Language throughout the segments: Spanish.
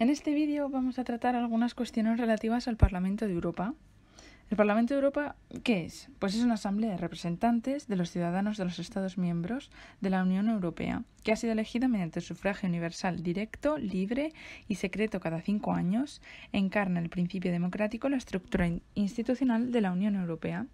En este vídeo vamos a tratar algunas cuestiones relativas al Parlamento de Europa. ¿El Parlamento de Europa qué es? Pues es una asamblea de representantes de los ciudadanos de los Estados miembros de la Unión Europea, que ha sido elegida mediante sufragio universal directo, libre y secreto cada cinco años, encarna el principio democrático la estructura institucional de la Unión Europea.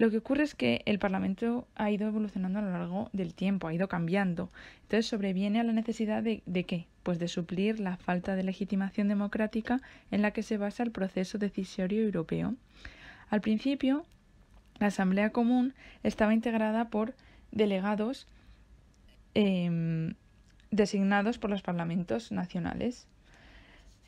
Lo que ocurre es que el Parlamento ha ido evolucionando a lo largo del tiempo, ha ido cambiando. Entonces sobreviene a la necesidad de, qué? Pues de suplir la falta de legitimación democrática en la que se basa el proceso decisorio europeo. Al principio, la Asamblea Común estaba integrada por delegados em, designados por los parlamentos nacionales.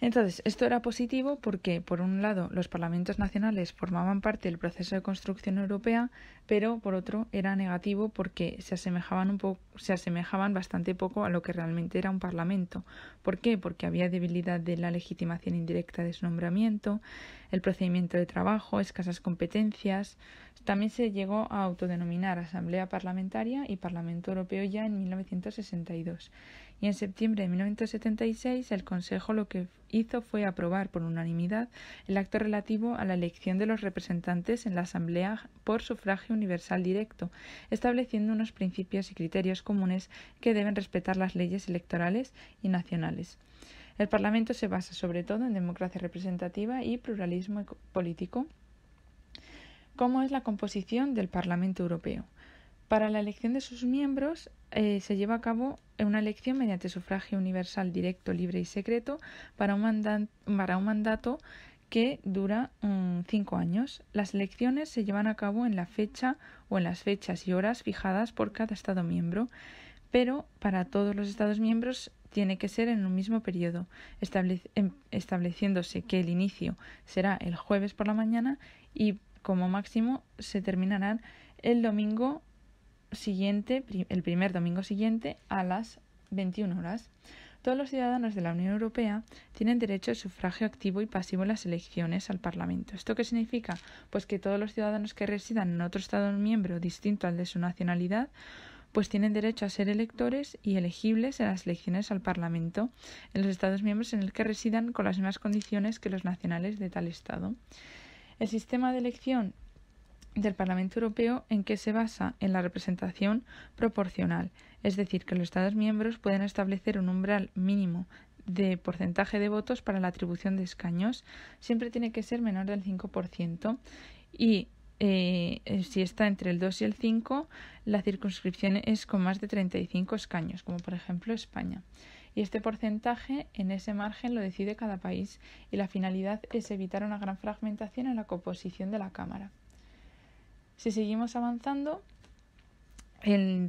Entonces, esto era positivo porque, por un lado, los parlamentos nacionales formaban parte del proceso de construcción europea, pero, por otro, era negativo porque se asemejaban, un se asemejaban bastante poco a lo que realmente era un parlamento. ¿Por qué? Porque había debilidad de la legitimación indirecta de su nombramiento, el procedimiento de trabajo, escasas competencias. También se llegó a autodenominar Asamblea Parlamentaria y Parlamento Europeo ya en 1962 y en septiembre de 1976 el Consejo lo que hizo fue aprobar por unanimidad el acto relativo a la elección de los representantes en la Asamblea por sufragio universal directo, estableciendo unos principios y criterios comunes que deben respetar las leyes electorales y nacionales. El Parlamento se basa sobre todo en democracia representativa y pluralismo político. ¿Cómo es la composición del Parlamento Europeo? Para la elección de sus miembros eh, se lleva a cabo una elección mediante sufragio universal directo, libre y secreto para un, mandato, que dura mm, cinco años. Las elecciones se llevan a cabo en la fecha o en las fechas y horas fijadas por cada Estado miembro, pero para todos los Estados miembros tiene que ser en un mismo periodo, em, estableciéndose que el inicio será el jueves por la mañana y como máximo se terminarán el domingo siguiente, el primer domingo siguiente a las 21 horas. Todos los ciudadanos de la Unión Europea tienen derecho al sufragio activo y pasivo en las elecciones al Parlamento. ¿Esto qué significa? Pues que todos los ciudadanos que residan en otro Estado miembro distinto al de su nacionalidad pues tienen derecho a ser electores y elegibles en las elecciones al Parlamento en los Estados miembros en el que residan con las mismas condiciones que los nacionales de tal Estado. El sistema de elección del Parlamento Europeo en que se basa en la representación proporcional, es decir, que los Estados miembros pueden establecer un umbral mínimo de porcentaje de votos para la atribución de escaños, siempre tiene que ser menor del 5% y eh, si está entre el 2 y el 5, la circunscripción es con más de 35 escaños, como por ejemplo España. Y este porcentaje en ese margen lo decide cada país y la finalidad es evitar una gran fragmentación en la composición de la Cámara. Si seguimos avanzando,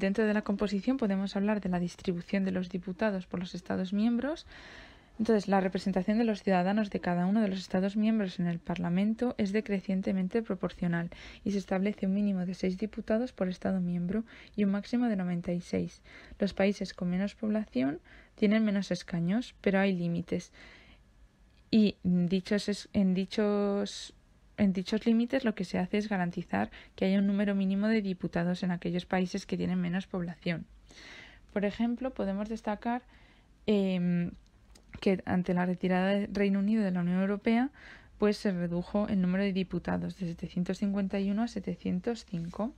dentro de la composición podemos hablar de la distribución de los diputados por los Estados miembros. Entonces, la representación de los ciudadanos de cada uno de los Estados miembros en el Parlamento es decrecientemente proporcional y se establece un mínimo de seis diputados por Estado miembro y un máximo de 96. Los países con menos población tienen menos escaños, pero hay límites. Y dichos en dichos en dichos límites lo que se hace es garantizar que haya un número mínimo de diputados en aquellos países que tienen menos población. Por ejemplo, podemos destacar em, que ante la retirada del Reino Unido de la Unión Europea, pues se redujo el número de diputados de 751 a 705.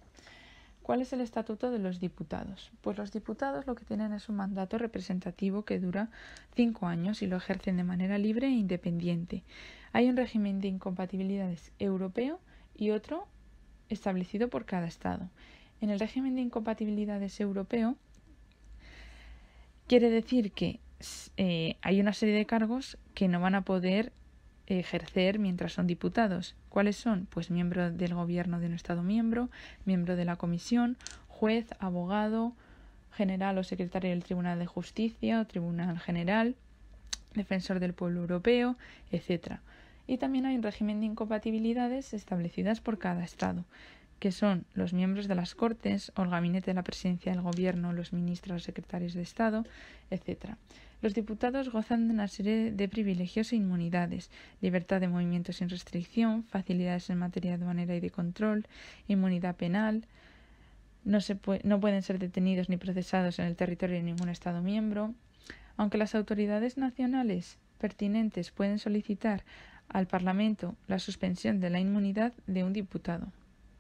¿Cuál es el estatuto de los diputados? Pues los diputados lo que tienen es un mandato representativo que dura cinco años y lo ejercen de manera libre e independiente. Hay un régimen de incompatibilidades europeo y otro establecido por cada Estado. En el régimen de incompatibilidades europeo quiere decir que eh, hay una serie de cargos que no van a poder ejercer mientras son diputados. ¿Cuáles son? Pues miembro del gobierno de un Estado miembro, miembro de la comisión, juez, abogado, general o secretario del Tribunal de Justicia o Tribunal General, defensor del pueblo europeo, etc. Y también hay un régimen de incompatibilidades establecidas por cada Estado, que son los miembros de las Cortes o el gabinete de la presidencia del Gobierno, los ministros o secretarios de Estado, etc. Los diputados gozan de una serie de privilegios e inmunidades, libertad de movimiento sin restricción, facilidades en materia de manera y de control, inmunidad penal, no, no pueden ser detenidos ni procesados en el territorio de ningún Estado miembro, aunque las autoridades nacionales pertinentes pueden solicitar al Parlamento la suspensión de la inmunidad de un diputado.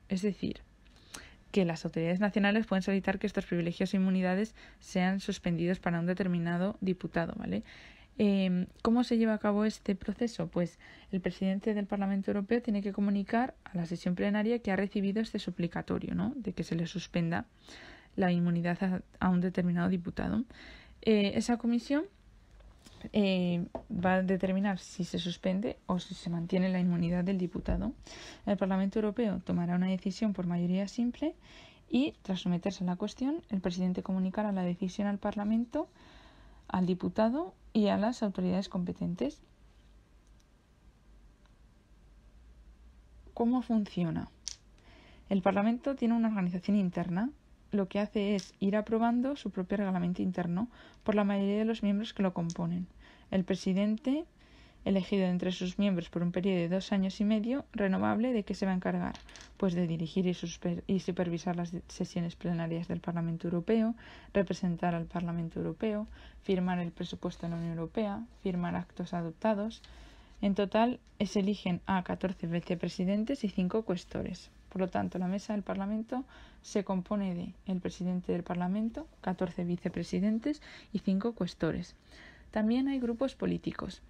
Es decir, que las autoridades nacionales pueden solicitar que estos privilegios e inmunidades sean suspendidos para un determinado diputado, ¿vale? Em, ¿Cómo se lleva a cabo este proceso? Pues el presidente del Parlamento Europeo tiene que comunicar a la sesión plenaria que ha recibido este suplicatorio, De que se le suspenda la inmunidad a, un determinado diputado. Eh, esa comisión eh, va a determinar si se suspende o si se mantiene la inmunidad del diputado. El Parlamento Europeo tomará una decisión por mayoría simple y, tras someterse a la cuestión, el presidente comunicará la decisión al Parlamento, al diputado y a las autoridades competentes. ¿Cómo funciona? El Parlamento tiene una organización interna lo que hace es ir aprobando su propio reglamento interno por la mayoría de los miembros que lo componen. El presidente, elegido entre sus miembros por un periodo de dos años y medio, renovable, ¿de qué se va a encargar? Pues de dirigir y, supervisar las sesiones plenarias del Parlamento Europeo, representar al Parlamento Europeo, firmar el presupuesto de la Unión Europea, firmar actos adoptados. En total, se eligen a 14 vicepresidentes y 5 cuestores. Por lo tanto, la mesa del Parlamento se compone de el presidente del Parlamento, 14 vicepresidentes y 5 cuestores. También hay grupos políticos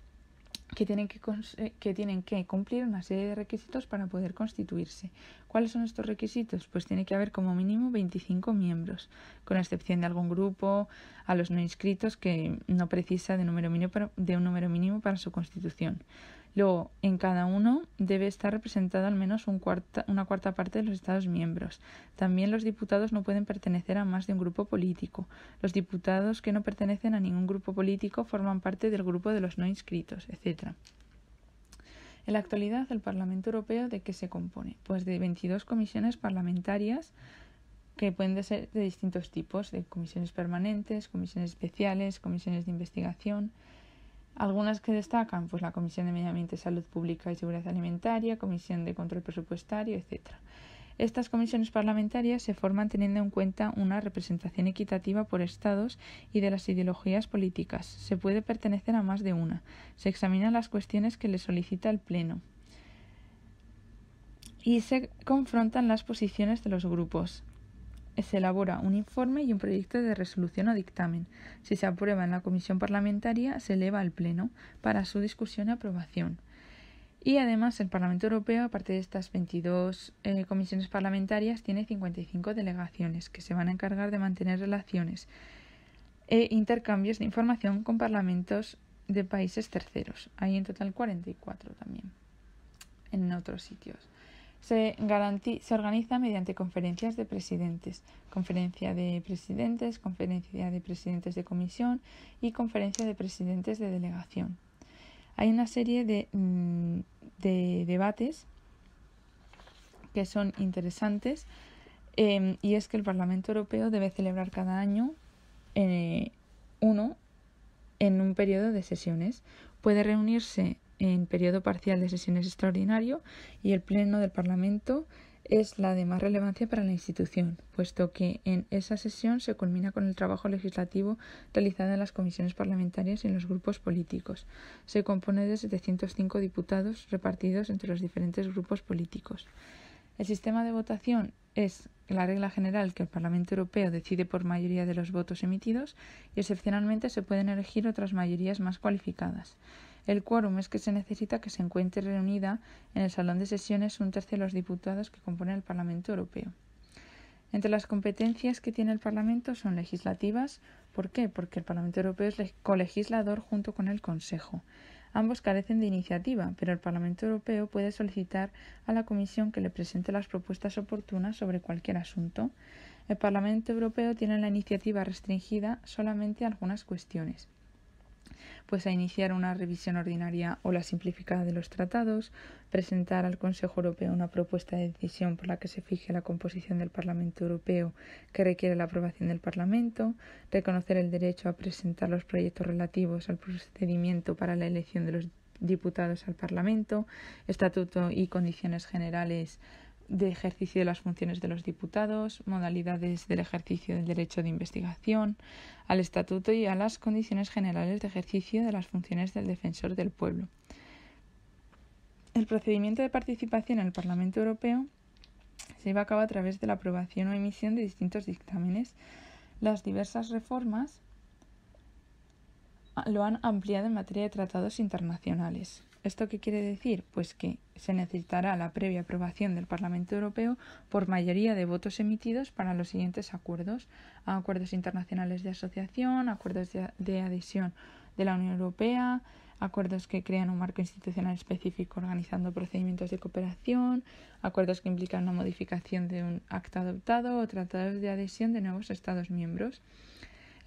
eh, que tienen que, cumplir una serie de requisitos para poder constituirse. ¿Cuáles son estos requisitos? Pues tiene que haber como mínimo 25 miembros, con excepción de algún grupo, a los no inscritos que no precisa de un número mínimo para su constitución. Luego, en cada uno debe estar representado al menos una cuarta parte de los Estados miembros. También los diputados no pueden pertenecer a más de un grupo político. Los diputados que no pertenecen a ningún grupo político forman parte del grupo de los no inscritos, etc. En la actualidad, el Parlamento Europeo, ¿de qué se compone? Pues de 22 comisiones parlamentarias que pueden ser de distintos tipos, de comisiones permanentes, comisiones especiales, comisiones de investigación, algunas que destacan, pues la Comisión de Medio Ambiente, Salud Pública y Seguridad Alimentaria, Comisión de Control Presupuestario, etc. Estas comisiones parlamentarias se forman teniendo en cuenta una representación equitativa por estados y de las ideologías políticas. Se puede pertenecer a más de una. Se examinan las cuestiones que le solicita el Pleno. Y se confrontan las posiciones de los grupos se elabora un informe y un proyecto de resolución o dictamen. Si se aprueba en la comisión parlamentaria, se eleva al Pleno para su discusión y aprobación. Y además, el Parlamento Europeo, aparte de estas 22 eh, comisiones parlamentarias, tiene 55 delegaciones que se van a encargar de mantener relaciones e intercambios de información con parlamentos de países terceros. Hay en total 44 también en otros sitios. Se, se organiza mediante conferencias de presidentes, conferencia de presidentes, conferencia de presidentes de comisión y conferencia de presidentes de delegación. Hay una serie de, mm, debates que son interesantes em, y es que el Parlamento Europeo debe celebrar cada año eh, uno en un periodo de sesiones. Puede reunirse en periodo parcial de sesiones extraordinario y el Pleno del Parlamento es la de más relevancia para la institución, puesto que en esa sesión se culmina con el trabajo legislativo realizado en las comisiones parlamentarias y en los grupos políticos. Se compone de 705 diputados repartidos entre los diferentes grupos políticos. El sistema de votación es la regla general que el Parlamento Europeo decide por mayoría de los votos emitidos y excepcionalmente se pueden elegir otras mayorías más cualificadas. El quórum es que se necesita que se encuentre reunida en el salón de sesiones un tercio de los diputados que componen el Parlamento Europeo. Entre las competencias que tiene el Parlamento son legislativas. ¿Por qué? Porque el Parlamento Europeo es colegislador junto con el Consejo. Ambos carecen de iniciativa, pero el Parlamento Europeo puede solicitar a la Comisión que le presente las propuestas oportunas sobre cualquier asunto. El Parlamento Europeo tiene la iniciativa restringida solamente a algunas cuestiones pues a iniciar una revisión ordinaria o la simplificada de los tratados, presentar al Consejo Europeo una propuesta de decisión por la que se fije la composición del Parlamento Europeo que requiere la aprobación del Parlamento, reconocer el derecho a presentar los proyectos relativos al procedimiento para la elección de los diputados al Parlamento, estatuto y condiciones generales de ejercicio de las funciones de los diputados, modalidades del ejercicio del derecho de investigación, al estatuto y a las condiciones generales de ejercicio de las funciones del defensor del pueblo. El procedimiento de participación en el Parlamento Europeo se lleva a cabo a través de la aprobación o emisión de distintos dictámenes. Las diversas reformas lo han ampliado en materia de tratados internacionales. ¿Esto qué quiere decir? Pues que se necesitará la previa aprobación del Parlamento Europeo por mayoría de votos emitidos para los siguientes acuerdos. Acuerdos internacionales de asociación, acuerdos de, adhesión de la Unión Europea, acuerdos que crean un marco institucional específico organizando procedimientos de cooperación, acuerdos que implican una modificación de un acto adoptado o tratados de adhesión de nuevos Estados miembros.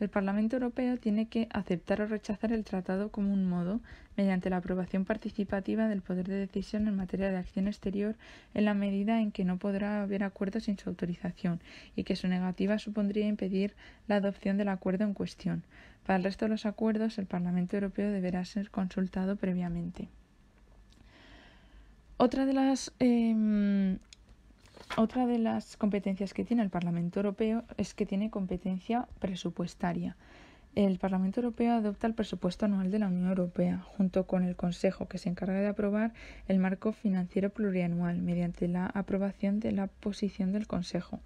El Parlamento Europeo tiene que aceptar o rechazar el tratado como un modo, mediante la aprobación participativa del poder de decisión en materia de acción exterior, en la medida en que no podrá haber acuerdo sin su autorización y que su negativa supondría impedir la adopción del acuerdo en cuestión. Para el resto de los acuerdos, el Parlamento Europeo deberá ser consultado previamente. Otra de las em, otra de las competencias que tiene el Parlamento Europeo es que tiene competencia presupuestaria. El Parlamento Europeo adopta el presupuesto anual de la Unión Europea, junto con el Consejo, que se encarga de aprobar el marco financiero plurianual mediante la aprobación de la posición del Consejo.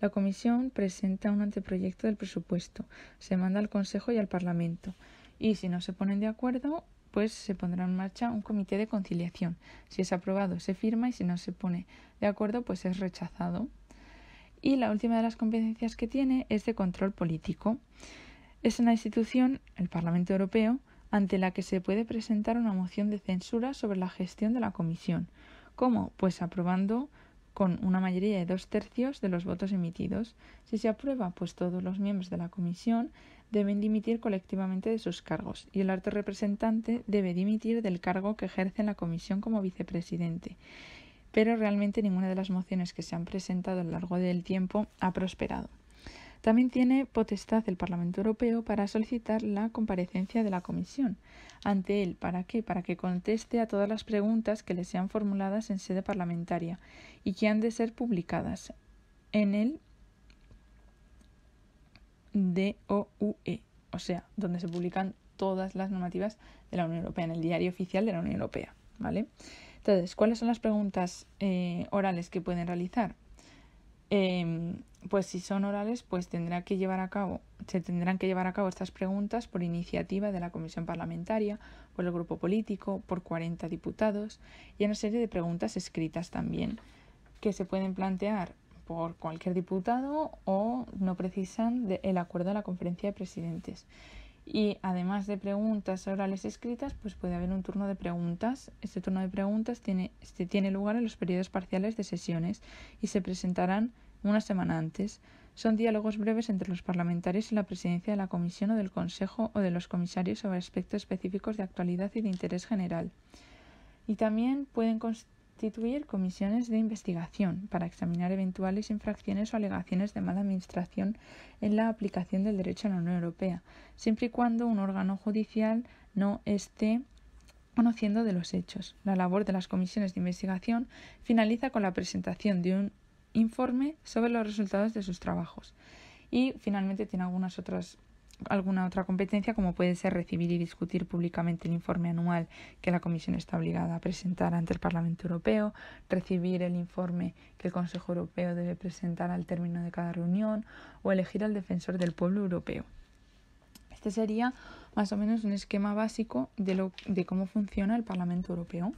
La Comisión presenta un anteproyecto del presupuesto, se manda al Consejo y al Parlamento, y si no se ponen de acuerdo, se pondrá en marcha un comité de conciliación. Si es aprobado, se firma y si no se pone de acuerdo, pues es rechazado. Y la última de las competencias que tiene es de control político. Es una institución, el Parlamento Europeo, ante la que se puede presentar una moción de censura sobre la gestión de la Comisión. ¿Cómo? Pues aprobando con una mayoría de dos tercios de los votos emitidos. Si se aprueba, pues todos los miembros de la Comisión deben dimitir colectivamente de sus cargos y el alto representante debe dimitir del cargo que ejerce en la comisión como vicepresidente. Pero realmente ninguna de las mociones que se han presentado a lo largo del tiempo ha prosperado. También tiene potestad el Parlamento Europeo para solicitar la comparecencia de la Comisión ante él. ¿Para qué? Para que conteste a todas las preguntas que le sean formuladas en sede parlamentaria y que han de ser publicadas en él DOUE, o sea, donde se publican todas las normativas de la Unión Europea, en el diario oficial de la Unión Europea, ¿vale? Entonces, ¿cuáles son las preguntas eh, orales que pueden realizar? Em, pues si son orales, pues tendrá que llevar a cabo, se tendrán que llevar a cabo estas preguntas por iniciativa de la comisión parlamentaria, por el grupo político, por 40 diputados y una serie de preguntas escritas también que se pueden plantear por cualquier diputado o no precisan del acuerdo de la conferencia de presidentes. Y además de preguntas orales escritas, pues puede haber un turno de preguntas. Este turno de preguntas tiene, este tiene lugar en los periodos parciales de sesiones y se presentarán una semana antes. Son diálogos breves entre los parlamentarios y la presidencia de la comisión o del consejo o de los comisarios sobre aspectos específicos de actualidad y de interés general. Y también pueden Constituir comisiones de investigación para examinar eventuales infracciones o alegaciones de mala administración en la aplicación del derecho a la Unión Europea, siempre y cuando un órgano judicial no esté conociendo de los hechos. La labor de las comisiones de investigación finaliza con la presentación de un informe sobre los resultados de sus trabajos. Y finalmente tiene algunas otras alguna otra competencia, como puede ser recibir y discutir públicamente el informe anual que la Comisión está obligada a presentar ante el Parlamento Europeo, recibir el informe que el Consejo Europeo debe presentar al término de cada reunión o elegir al defensor del pueblo europeo. Este sería más o menos un esquema básico de, de cómo funciona el Parlamento Europeo.